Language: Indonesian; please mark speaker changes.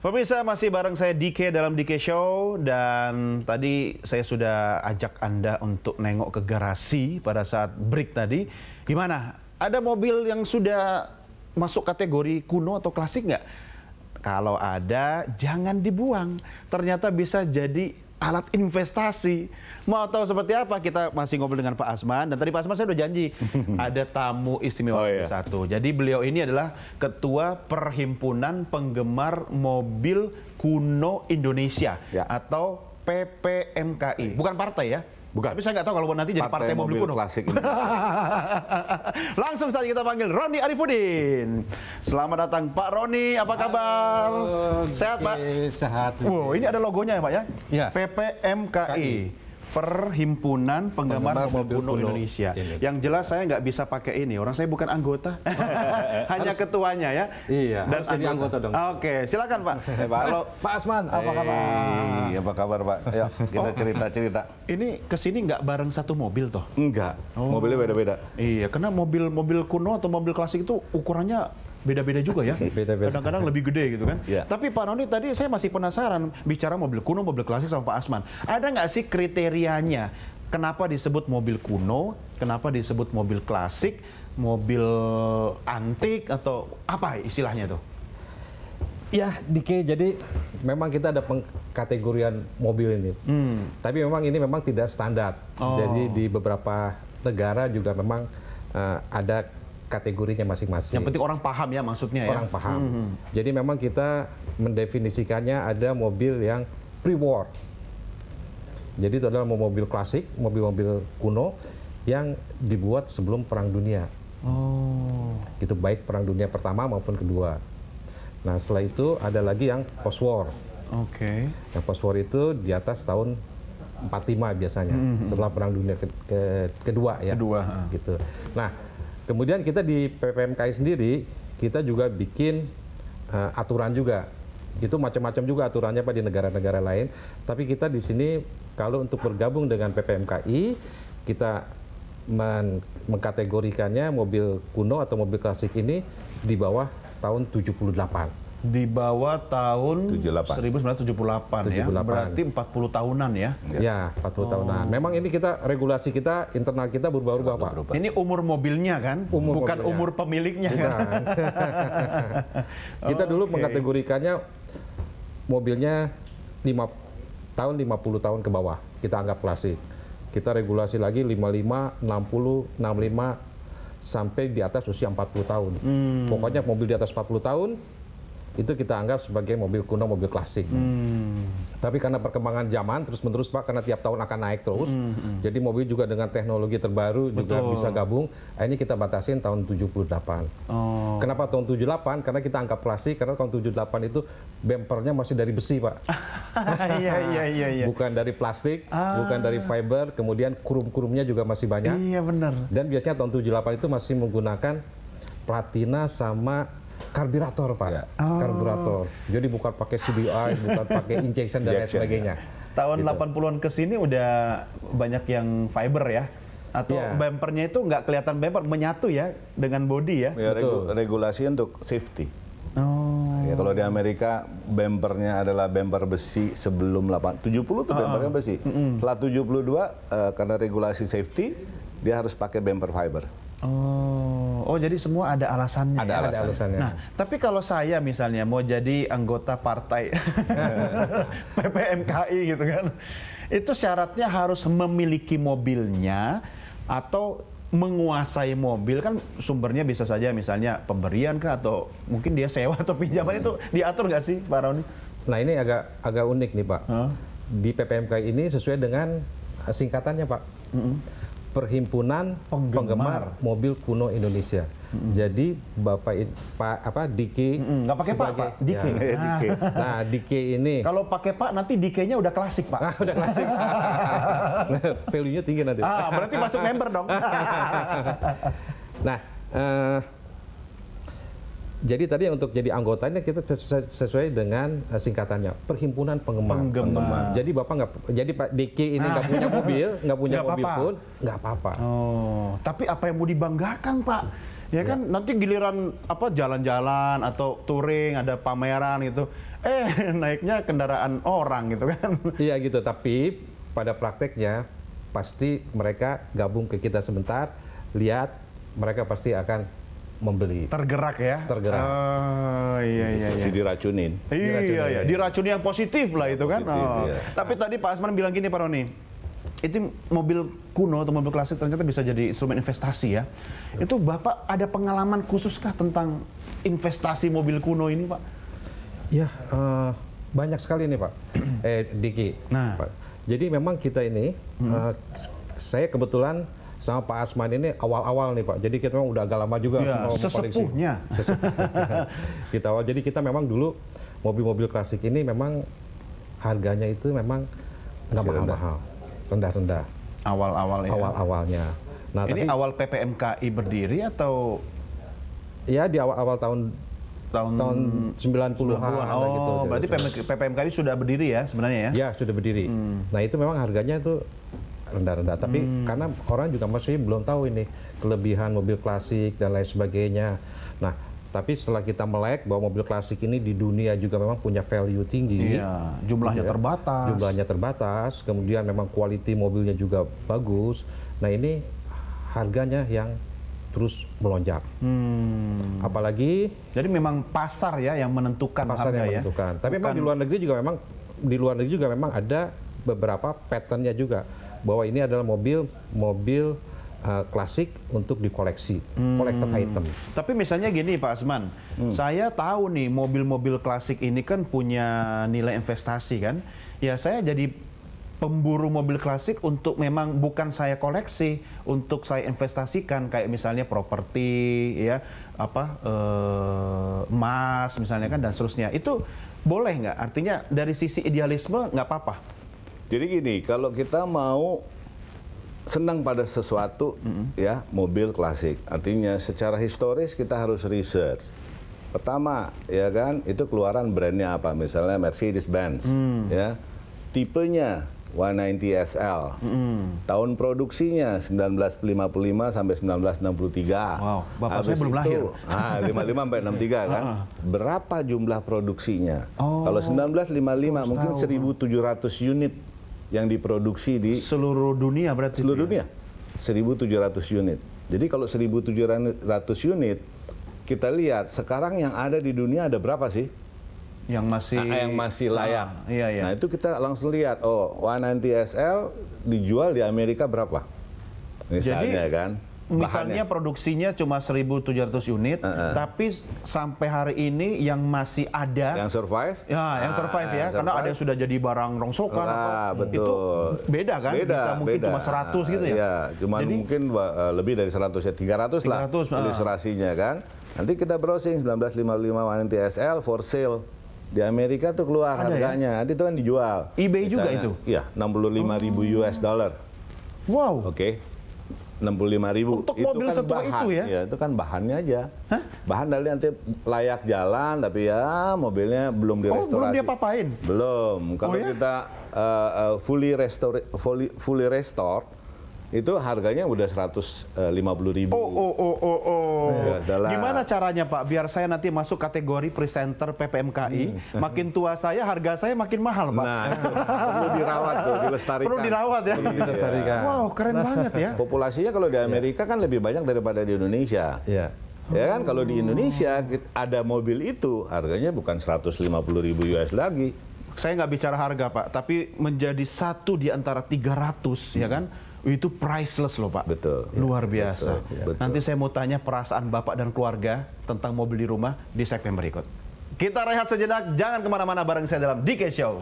Speaker 1: Pemirsa masih bareng saya DK dalam DK Show dan tadi saya sudah ajak Anda untuk nengok ke garasi pada saat break tadi. Gimana? Ada mobil yang sudah masuk kategori kuno atau klasik nggak? Kalau ada, jangan dibuang. Ternyata bisa jadi alat investasi. Mau tahu seperti apa kita masih ngobrol dengan Pak Asman dan tadi Pak Asman saya udah janji ada tamu istimewa oh, iya. satu. Jadi beliau ini adalah ketua Perhimpunan Penggemar Mobil Kuno Indonesia ya. atau PPMKI. Bukan partai ya, Bukan. Tapi saya nggak tahu kalau nanti jadi partai, partai mobil, mobil kuno. klasik ini. Langsung saja kita panggil Roni Arifudin. Selamat datang Pak Roni, apa kabar? sehat Pak? Sehat. Wow, ini ada logonya ya Pak ya? Ya. PPMKI. Perhimpunan Penggemar, Penggemar kuno Indonesia. Ini. Iya, iya. Yang jelas saya nggak bisa pakai ini. Orang saya bukan anggota, hanya harus,
Speaker 2: ketuanya ya. Iya. Dan harus anggota. jadi anggota dong. Oke, okay. silakan Pak. Hey, eh, Pak. Halo. Pak Asman, apa kabar?
Speaker 1: Hey, apa kabar Pak? Ya, kita cerita-cerita. Oh. ini kesini nggak bareng satu mobil toh? Enggak. Oh. Mobilnya beda-beda. Iya, karena mobil-mobil kuno atau mobil klasik itu ukurannya beda-beda juga ya. Kadang-kadang lebih gede gitu kan. Yeah. Tapi Pak Noni tadi saya masih penasaran bicara mobil kuno, mobil klasik sama Pak Asman. Ada nggak sih kriterianya? Kenapa disebut mobil kuno? Kenapa disebut mobil klasik? Mobil antik atau apa istilahnya tuh?
Speaker 2: Ya, dike Jadi memang kita ada pengkategorian mobil ini. Hmm. Tapi memang ini memang tidak standar. Oh. Jadi di beberapa negara juga memang uh, ada kategorinya masing-masing. Yang penting orang
Speaker 1: paham ya maksudnya orang ya. Orang paham. Mm -hmm.
Speaker 2: Jadi memang kita mendefinisikannya ada mobil yang pre-war. Jadi itu adalah mobil klasik, mobil-mobil kuno yang dibuat sebelum Perang Dunia.
Speaker 1: Oh.
Speaker 2: Itu baik Perang Dunia pertama maupun kedua. Nah setelah itu ada lagi yang post war. Oke. Okay. Yang post war itu di atas tahun 45 biasanya mm -hmm. setelah Perang Dunia ke ke kedua ya. Kedua. Gitu. Nah Kemudian kita di PPMKI sendiri kita juga bikin uh, aturan juga. Itu macam-macam juga aturannya Pak di negara-negara lain. Tapi kita di sini kalau untuk bergabung dengan PPMKI kita men mengkategorikannya mobil kuno atau mobil klasik ini di bawah tahun 78
Speaker 1: di bawah tahun 78. 1978 78. ya. Berarti 40 tahunan ya. Iya.
Speaker 2: Ya, 40 oh. tahunan.
Speaker 1: Memang ini kita
Speaker 2: regulasi kita internal kita berubah-ubah, Pak. Berubah. Ini umur mobilnya kan,
Speaker 1: umur bukan mobilnya. umur pemiliknya kan? bukan. kan.
Speaker 2: kita dulu okay. mengkategorikannya mobilnya 5 tahun 50 tahun ke bawah. Kita anggap klasik. Kita regulasi lagi 55, 60, 65 sampai di atas usia 40 tahun. Hmm. Pokoknya mobil di atas 40 tahun itu kita anggap sebagai mobil kuno, mobil klasik. Hmm. Tapi karena perkembangan zaman terus-menerus Pak, karena tiap tahun akan naik terus, hmm. hmm, hmm. jadi mobil juga dengan teknologi terbaru Betul. juga bisa gabung. Nah, ini kita batasin tahun 78. Oh. Kenapa tahun 78? Karena kita anggap klasik, karena tahun 78 itu bempernya masih dari besi Pak.
Speaker 1: Iya, iya, iya, iya.
Speaker 2: Bukan dari plastik, ah. bukan dari fiber, kemudian kurum-kurumnya juga masih banyak. Iya, benar. Dan biasanya tahun 78 itu masih menggunakan platina sama
Speaker 1: Karburator Pak, ya.
Speaker 2: karburator.
Speaker 1: Oh. Jadi bukan pakai CBI, bukan pakai ya. injection dan lain sebagainya. Tahun gitu. 80-an ke sini udah banyak yang fiber ya atau yeah.
Speaker 3: bumpernya itu nggak kelihatan bumper menyatu ya dengan body ya. ya regu regulasi untuk safety. Oh. Ya kalau di Amerika bumpernya adalah bumper besi sebelum 8 70 tuh ah, ah. bumpernya besi. Mm -hmm. Setelah 72 uh, eh, karena regulasi safety dia harus pakai bumper fiber.
Speaker 1: Oh. Oh, jadi semua ada alasannya. Ada, ya? alasannya. ada alasannya. Nah, hmm. tapi kalau saya misalnya mau jadi anggota partai PPMKI gitu kan. Itu syaratnya harus memiliki mobilnya atau menguasai mobil kan sumbernya bisa saja misalnya pemberian kah atau mungkin dia sewa atau pinjaman hmm. itu diatur nggak sih Pak Roni? Nah ini agak agak unik nih Pak.
Speaker 2: Huh? Di PPMKI ini sesuai dengan singkatannya Pak. Mm -hmm Perhimpunan Penggemar, Penggemar Mobil Kuno Indonesia. Jadi Bapak Pak apa Diki mm-hmm. pakai Pak, Pak. Diki. Ya. Nah. nah, Diki ini Kalau
Speaker 1: pakai Pak nanti Diki-nya udah klasik, Pak. Ah, udah klasik.
Speaker 2: nah, value-nya tinggi nanti. Ah, berarti masuk member dong. nah, eh jadi tadi untuk jadi anggotanya kita sesuai, sesuai dengan eh, singkatannya Perhimpunan Penggemar. Penggemar. Jadi bapak nggak, jadi Pak Diki ini nggak ah. punya mobil, nggak punya gak mobil apa -apa. pun
Speaker 1: nggak apa-apa. Oh, tapi apa yang mau dibanggakan Pak? Ya, ya kan nanti giliran apa jalan-jalan atau touring ada pameran gitu. Eh naiknya kendaraan orang gitu kan. Iya gitu, tapi pada prakteknya pasti mereka gabung ke
Speaker 2: kita sebentar, lihat mereka pasti akan membeli. Tergerak ya? Tergerak.
Speaker 3: Oh, iya, iya, iya. Si diracunin. Iya, iya, iya. diracunin
Speaker 1: yang positif lah itu kan. positif, kan. Oh. Iya. Tapi tadi Pak Asman bilang gini Pak Roni, itu mobil kuno atau mobil klasik ternyata bisa jadi instrumen investasi ya. Itu Bapak ada pengalaman khususkah tentang investasi mobil kuno ini Pak? Ya, uh, banyak sekali nih Pak.
Speaker 2: eh, Diki. Nah. Pak. Jadi memang kita ini, eh, hmm. uh, saya kebetulan sama Pak Asman ini awal-awal nih Pak. Jadi kita memang udah agak lama juga ya, mau sesepuhnya. kita awal. Jadi kita memang dulu mobil-mobil klasik ini memang harganya itu memang nggak mahal-mahal, rendah-rendah. Awal-awal ya. Awal-awalnya.
Speaker 1: Nah, ini tapi, awal PPMKI berdiri atau ya di awal-awal tahun tahun, tahun 90-an 90 gitu, Oh, gitu. berarti gitu. PPMKI sudah berdiri ya sebenarnya
Speaker 2: ya? Ya, sudah berdiri. Hmm. Nah, itu memang harganya itu rendah-rendah. Tapi hmm. karena orang juga masih belum tahu ini kelebihan mobil klasik dan lain sebagainya. Nah, tapi setelah kita melek bahwa mobil klasik ini di dunia juga memang punya value tinggi. Iya, jumlahnya ya. terbatas. Jumlahnya terbatas, kemudian memang quality mobilnya juga bagus. Nah, ini harganya yang terus melonjak. Hmm. Apalagi
Speaker 1: jadi memang pasar ya yang menentukan pasar harga yang ya. menentukan. Tapi Bukan. memang di luar
Speaker 2: negeri juga memang di luar negeri juga memang ada beberapa patternnya juga bahwa ini adalah mobil mobil uh, klasik untuk dikoleksi, hmm. collector item.
Speaker 1: Tapi misalnya gini Pak Asman, hmm. saya tahu nih mobil-mobil klasik ini kan punya nilai investasi kan. Ya saya jadi pemburu mobil klasik untuk memang bukan saya koleksi, untuk saya investasikan kayak misalnya properti ya, apa eh, emas misalnya kan dan seterusnya. Itu boleh nggak? Artinya dari sisi idealisme nggak
Speaker 3: apa-apa. Jadi gini, kalau kita mau senang pada sesuatu mm-hmm. ya mobil klasik artinya secara historis kita harus research pertama ya kan itu keluaran brandnya apa misalnya Mercedes Benz mm. ya tipenya 190 SL mm. tahun produksinya 1955 sampai 1963 wow bapak saya belum itu, lahir ah 55 sampai 63 kan ah. berapa jumlah produksinya oh, kalau 1955 mungkin 1700 unit yang diproduksi di seluruh dunia berarti seluruh dunia. 1.700 unit. Jadi kalau 1.700 unit kita lihat sekarang yang ada di dunia ada berapa sih? Yang masih nah, yang masih ah, layak. Ah, iya, iya. Nah, itu kita langsung lihat oh 190 SL dijual di Amerika berapa? Misalnya Jadi, kan misalnya
Speaker 1: bahannya. produksinya cuma 1.700 unit, uh -uh. tapi sampai hari ini yang masih ada yang survive, ya, yang ah, survive ya, yang karena survive. ada yang sudah jadi barang rongsokan ah, atau betul. itu beda kan, beda, bisa mungkin beda. cuma 100 gitu ya, ya cuma mungkin
Speaker 3: eh, lebih dari 100 ya, 300, 300 lah uh. ilustrasinya kan. Nanti kita browsing 1955 Manenti SL for sale di Amerika tuh keluar Ada ya? harganya. Ya? Nanti itu kan dijual. eBay Misalnya, juga itu. Iya, 65 ribu US dollar. Wow. Oke. Okay enam puluh lima ribu. Untuk itu mobil kan setua itu ya? ya? Itu kan bahannya aja. Hah? Bahan dari nanti layak jalan, tapi ya mobilnya belum direstorasi. Oh, belum dia papain? Belum. Kalau oh, ya? kita uh, uh, fully restore, fully, fully restore, itu harganya udah 150 eh, ribu. Oh, oh,
Speaker 1: oh, oh, oh. Ya, Gimana caranya Pak biar saya nanti masuk kategori presenter PPMKI? Hmm. Makin tua saya, harga saya makin mahal Pak. Nah,
Speaker 3: perlu dirawat tuh, dilestarikan. Perlu dirawat ya? Wow, keren banget ya. Populasinya kalau di iya. Amerika kan lebih banyak daripada di Indonesia. Iya. Ya kan kalau di Indonesia ada mobil itu harganya bukan 150 ribu US lagi. Saya nggak bicara harga Pak,
Speaker 1: tapi menjadi satu di antara 300 hmm. ya kan itu priceless loh Pak. Betul. Ya, Luar biasa. Betul, Betul. Nanti saya mau tanya perasaan Bapak dan keluarga tentang mobil di rumah di segmen berikut. Kita rehat sejenak, jangan kemana-mana bareng saya dalam DK Show.